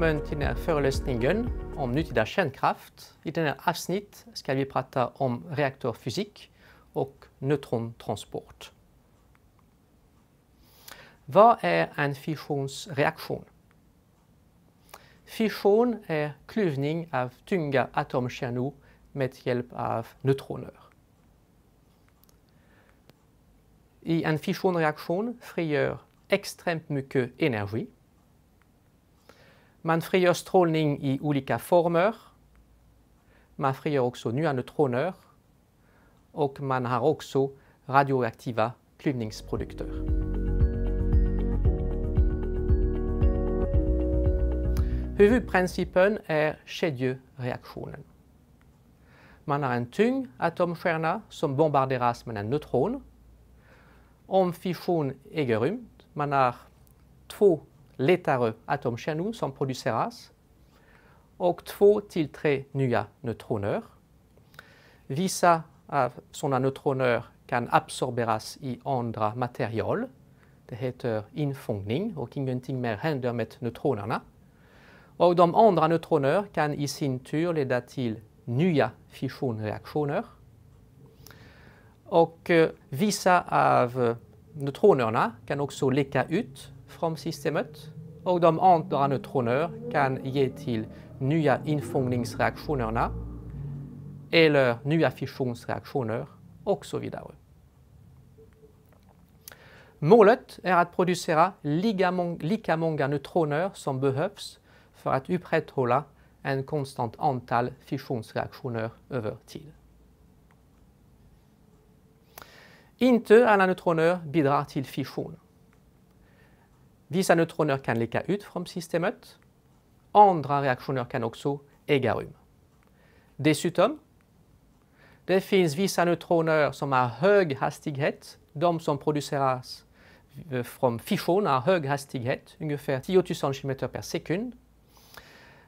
välkommen till den här föreläsningen om nutida kärnkraft. I den här avsnitt ska vi prata om reaktorfysik och neutrontransport. Vad är en fissionsreaktion? Fission är klyvning av tunga atomkärnor med hjälp av neutroner. I en fissionreaktion frigör extremt mycket energi man frigör strålning i olika former. Man frigör också nya neutroner och man har också radioaktiva klyvningsprodukter. Huvudprincipen är kedjereaktionen. Man har en tung atomstjärna som bombarderas med en neutron. Om fission äger rum, man har två lättare atomkärnor som produceras och två till tre nya neutroner. Vissa av sådana neutroner kan absorberas i andra material. Det heter infångning och ingenting mer händer med neutronerna. Och de andra neutroner kan i sin tur leda till nya fissionreaktioner. Och vissa av neutronerna kan också läcka ut från systemet och de andra neutroner kan ge till nya infångningsreaktionerna eller nya fissionsreaktioner och så vidare. Målet är att producera lika många neutroner som behövs för att upprätthålla en konstant antal fissionsreaktioner över tid. Inte alla neutroner bidrar till fission. Vissa neutroner kan läcka ut från systemet. Andra reaktioner kan också äga rum. Dessutom, det finns vissa neutroner som har hög hastighet. De som produceras eh, från fission har hög hastighet, ungefär 10 000 km per sekund.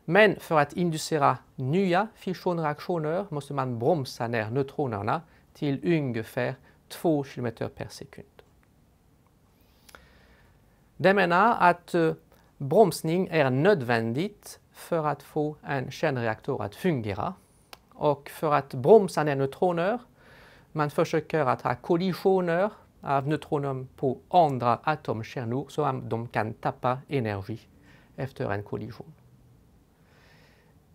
Men för att inducera nya fissionreaktioner måste man bromsa ner neutronerna till ungefär 2 km per sekund. Det menar att eh, bromsning är nödvändigt för att få en kärnreaktor att fungera. Och för att bromsa ner neutroner, man försöker att ha kollisioner av neutroner på andra atomkärnor så att de kan tappa energi efter en kollision.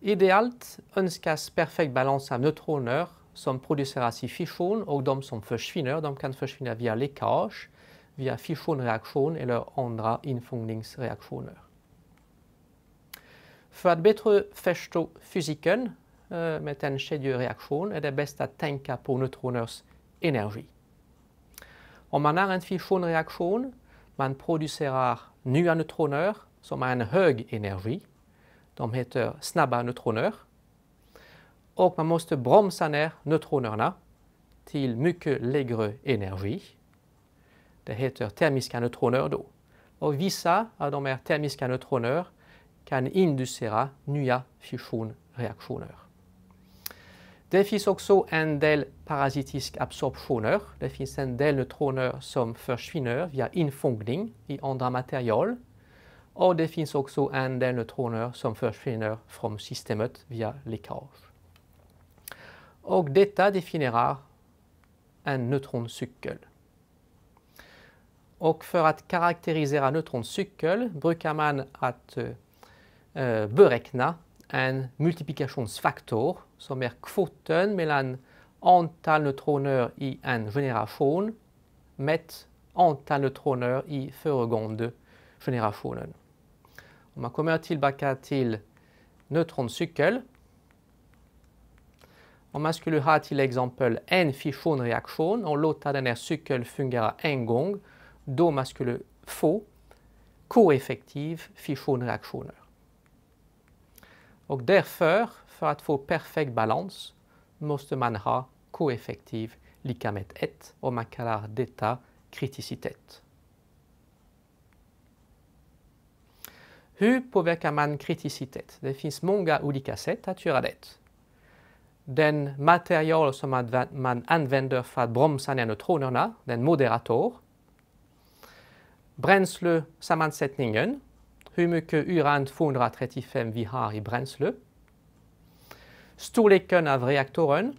Idealt önskas perfekt balans av neutroner som produceras i fission och de som försvinner, de kan försvinna via läckage via fissionreaktion eller andra infångningsreaktioner. För att bättre förstå fysiken eh, med en kedjereaktion är det bäst att tänka på neutroners energi. Om man har en fissionreaktion, man producerar nya neutroner som har en hög energi. De heter snabba neutroner. Och man måste bromsa ner neutronerna till mycket lägre energi det heter termiska neutroner då. Och vissa av de här termiska neutroner kan inducera nya fissionreaktioner. Det finns också en del parasitisk absorptioner. Det finns en del neutroner som försvinner via infångning i andra material. Och det finns också en del neutroner som försvinner från systemet via läckage. Och detta definierar en neutroncykel. och för att karaktärisera neutroncykeln brukar man att eh, eh, beräkna en multiplikationsfaktor som är kvoten mellan antal neutroner i en generation med antal neutroner i föregående generationen. Om man kommer tillbaka till neutroncykel. Om man skulle ha till exempel en fissionreaktion och låta den här cykeln fungera en gång då man skulle få koeffektiv fissionreaktioner. Och därför, för att få perfekt balans, måste man ha koeffektiv lika med 1 och man kallar detta kriticitet. Hur påverkar man kriticitet? Det finns många olika sätt att göra det. Den material som man använder för att bromsa ner neutronerna, den moderator, Bränsle sammansättningen, hur mycket uran 235 vi har i bränsle, storleken av reaktoren,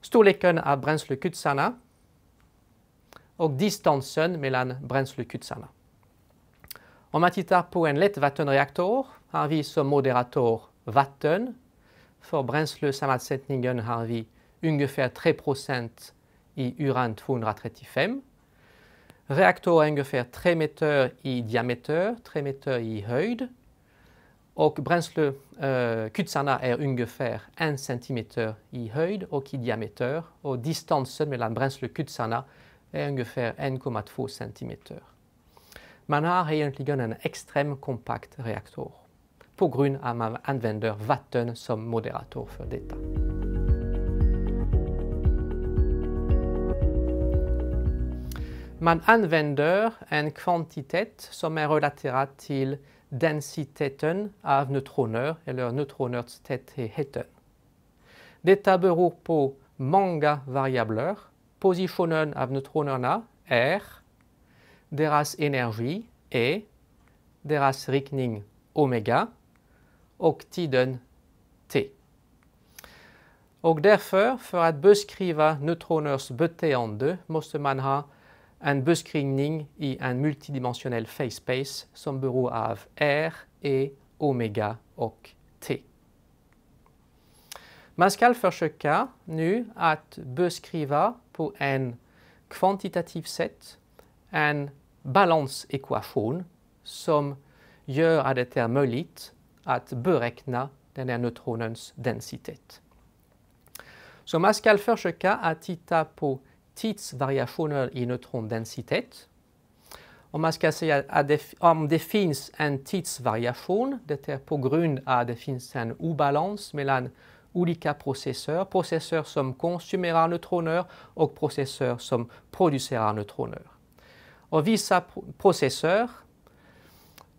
storleken av bränslekutsarna och distansen mellan bränslekutsarna. Om man tittar på en lätt vattenreaktor har vi som moderator vatten. För bränslesammansättningen har vi ungefär 3 i uran 235 har ungefär tre meter i diameter, tre meter i höjd och bränslekytsarna eh, är er ungefär 1 centimeter i höjd och i diameter och distansen mellan bränslekytsarna är er ungefär 1,2 centimeter. Man har egentligen en extrem kompakt reaktor på grund av att man använder vatten som moderator för detta. Man använder en kvantitet som är relaterad till densiteten av neutroner eller neutroners tätheten. Detta beror på många variabler. Positionen av neutronerna r, deras energi E, deras riktning omega och tiden t. Och därför, för att beskriva neutroners beteende måste man ha en buskringning i en multidimensionell face space som beror av R, E, omega och T. Man ska försöka nu att beskriva på en kvantitativ sätt en balansekvation som gör att det är möjligt att beräkna den här neutronens densitet. Så man ska försöka att titta på tidsvariationer i neutrondensitet. Om man ska säga om det finns en tidsvariation, det är på grund av att det finns en obalans mellan olika processer, processer som konsumerar neutroner och processer som producerar neutroner. Och vissa processer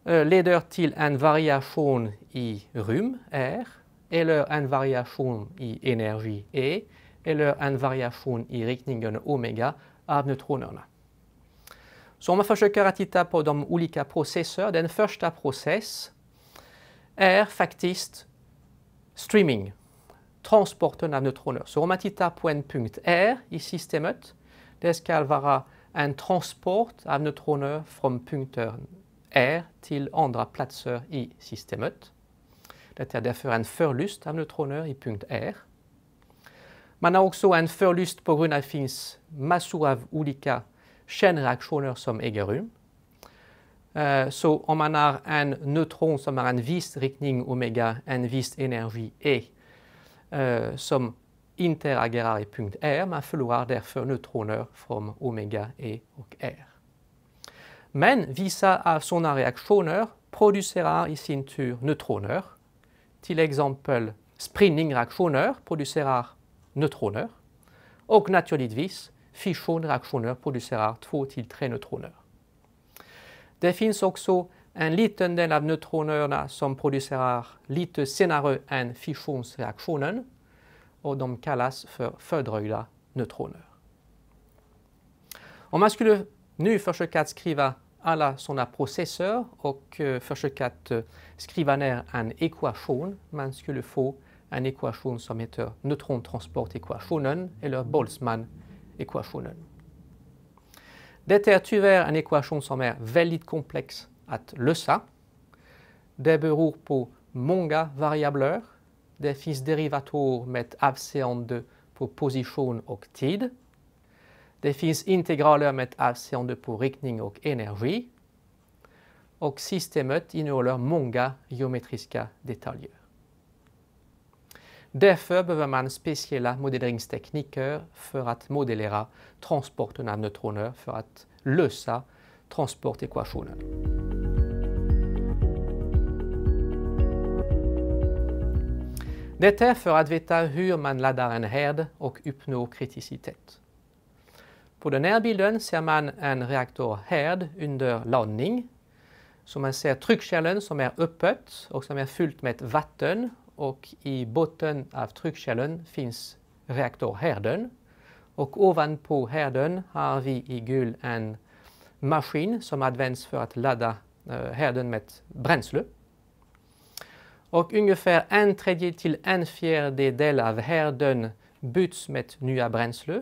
euh, leder till en variation i rum, R, eller en variation i energi, E, eller en variation i riktningen omega av neutronerna. Så om man försöker att titta på de olika processerna, den första processen är faktiskt streaming, transporten av neutroner. Så om man tittar på en punkt R i systemet, det ska vara en transport av neutroner från punkten R till andra platser i systemet. Det är därför en förlust av neutroner i punkt R. Man har också en förlust på grund av att det finns massor av olika kärnreaktioner som äger rum. Eh, så om man har en neutron som har en viss riktning omega, en viss energi E, eh, som interagerar i punkt R, man förlorar därför neutroner från omega E och R. Men vissa av sådana reaktioner producerar i sin tur neutroner. Till exempel spridningreaktioner producerar neutroner och naturligtvis fissionreaktioner producerar två till tre neutroner. Det finns också en liten del av neutronerna som producerar lite senare än fissionsreaktionen och de kallas för fördröjda neutroner. Om man skulle nu försöka att skriva alla sådana processer och försöka att euh, skriva ner en ekvation man skulle få en ekvation som heter neutrontransportekvationen eller Boltzmann-ekvationen. Detta är tyvärr en ekvation som är väldigt komplex att lösa. Det beror på många variabler. Det finns derivatorer med avseende på position och tid. Det finns integraler med avseende på riktning och energi. Och systemet innehåller många geometriska detaljer. Därför behöver man speciella modelleringstekniker för att modellera transporten av neutroner för att lösa transportekvationen. Detta är för att veta hur man laddar en härd och uppnår kriticitet. På den här bilden ser man en reaktorhärd under laddning. Så man ser tryckkärlen som är öppet och som är fyllt med vatten och i botten av tryckkällan finns reaktorhärden. Och ovanpå härden har vi i gul en maskin som används för att ladda härden eh, med bränsle. Och ungefär en tredje till en fjärdedel av härden byts med nya bränsle.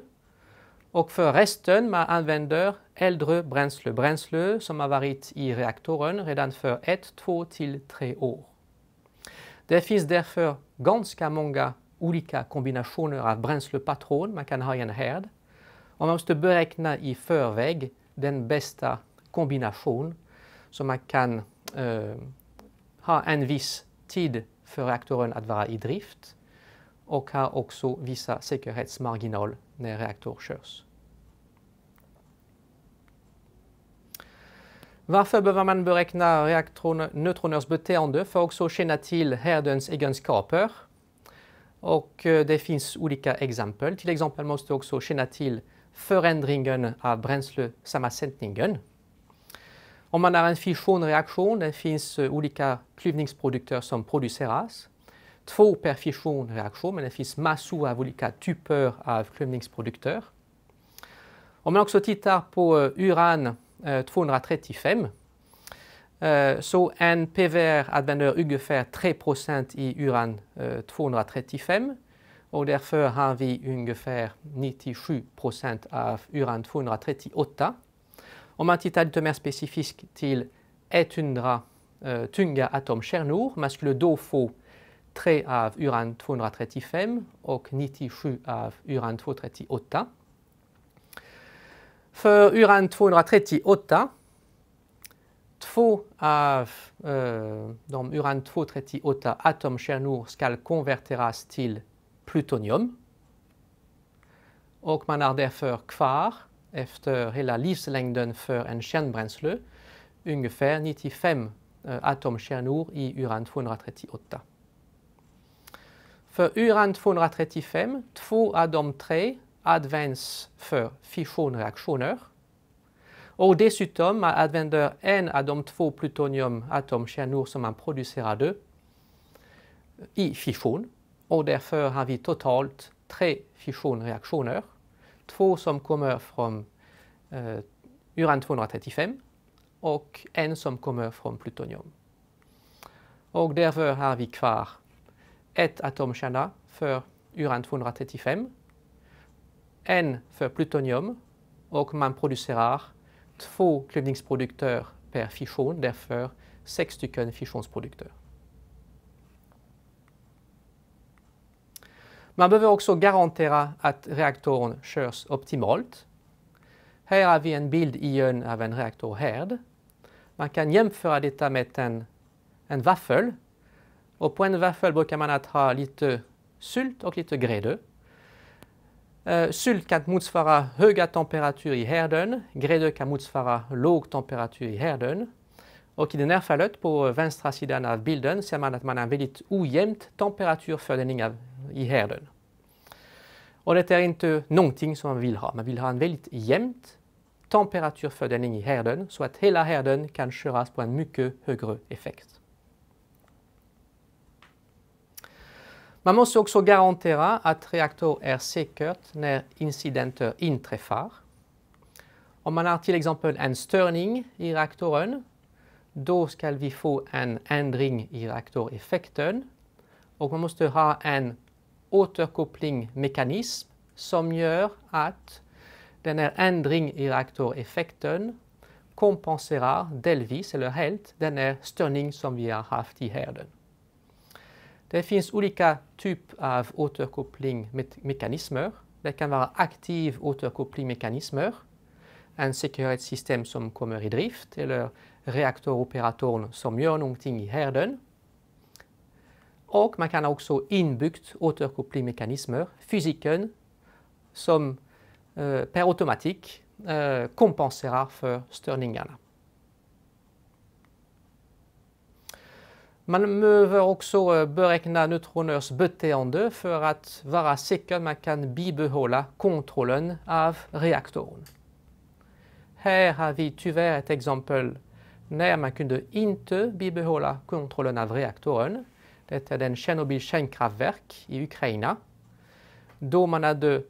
Och för resten man använder äldre bränsle, bränsle som har varit i reaktorn redan för ett, två till tre år. Det finns därför ganska många olika kombinationer av bränslepatron man kan ha i en härd. Och man måste beräkna i förväg den bästa kombinationen så man kan eh, ha en viss tid för reaktorn att vara i drift och ha också vissa säkerhetsmarginaler när reaktorn körs. Varför behöver man beräkna neutroners beteende för också känna till härdens egenskaper? Och eh, det finns olika exempel. Till exempel måste också känna till förändringen av bränslesammansättningen. Om man har en fissionreaktion, det finns eh, olika klyvningsprodukter som produceras. Två per fissionreaktion, men det finns massor av olika typer av klyvningsprodukter. Om man också tittar på eh, uran 235. Eh, fem. Eh, så en PVR använder ungefär 3 i uran 235 eh, och därför har vi ungefär 97 av uran 238. Om man tittar lite mer specifikt till 100 uh, tunga atomkärnor, man skulle då få 3 av uran 235 och 97 av uran 238. För uran 238, två av eh, de uran 238 atomkärnor ska konverteras till plutonium. Och man har därför kvar, efter hela livslängden för en kärnbränsle, ungefär 95 eh, atomkärnor i uran 238. För uran 235, två av de tre används för fissionreaktioner. Och dessutom man använder en av de två plutoniumatomkärnor som man producerade i fission. Och därför har vi totalt tre fissionreaktioner. Två som kommer från eh, uran-235 och en som kommer från plutonium. Och därför har vi kvar ett atomkärna för uran-235 en för plutonium och man producerar två klyvningsprodukter per fission, därför sex stycken fissionsprodukter. Man behöver också garantera att reaktorn körs optimalt. Här har vi en bild igen av en reaktorhärd. Man kan jämföra detta med en, en vaffel. Och på en vaffel brukar man att ha lite sylt och lite grädde. Eh, Sylt kan motsvara höga temperaturer i härden, grädde kan motsvara låg temperatur i härden. Och i det här fallet, på vänstra sidan av bilden, ser man att man har en väldigt ojämn temperaturfördelning i härden. Och det är inte någonting som man vill ha. Man vill ha en väldigt jämn temperaturfördelning i härden så att hela härden kan köras på en mycket högre effekt. Man måste också garantera att reaktorn är säker när incidenter inträffar. Om man har till exempel en störning i reaktorn, då ska vi få en ändring i reaktoreffekten och man måste ha en återkopplingmekanism som gör att den här ändringen i reaktoreffekten kompenserar delvis eller helt den här störning som vi har haft i härden. Det finns olika typer av återkopplingsmekanismer. Det kan vara aktiv återkopplingsmekanismer, en säkerhetssystem som kommer i drift eller reaktoroperatorn som gör någonting i härden. Och man kan också inbyggt återkopplingsmekanismer, fysiken, som eh, per automatik eh, kompenserar för störningarna. Man behöver också eh, beräkna neutroners beteende för att vara säker att man kan bibehålla kontrollen av reaktorn. Här har vi tyvärr ett exempel när man kunde inte bibehålla kontrollen av reaktorn. Det är den Tjernobyl kärnkraftverk i Ukraina. Då man hade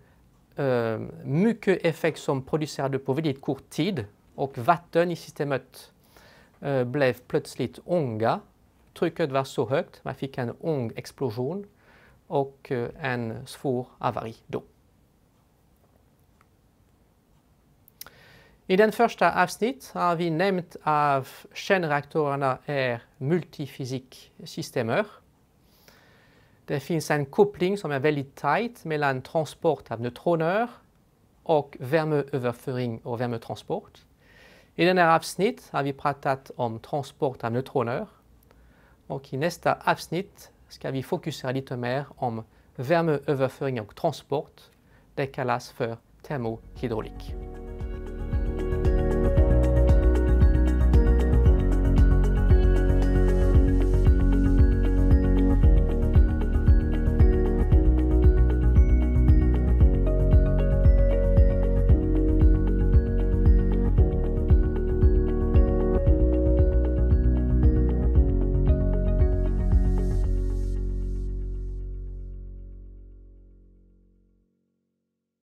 uh, mycket effekt som producerade på väldigt kort tid och vatten i systemet uh, blev plötsligt ånga Trycket var så högt, man fick en ung explosion och eh, en svår havari då. I den första avsnitt har vi nämnt att kärnreaktorerna är multifysiksystemer. Det finns en koppling som är väldigt tajt mellan transport av neutroner och värmeöverföring och värmetransport. I den här avsnitt har vi pratat om transport av neutroner och i nästa avsnitt ska vi fokusera lite mer om värmeöverföring och transport. Det kallas för termohydraulik.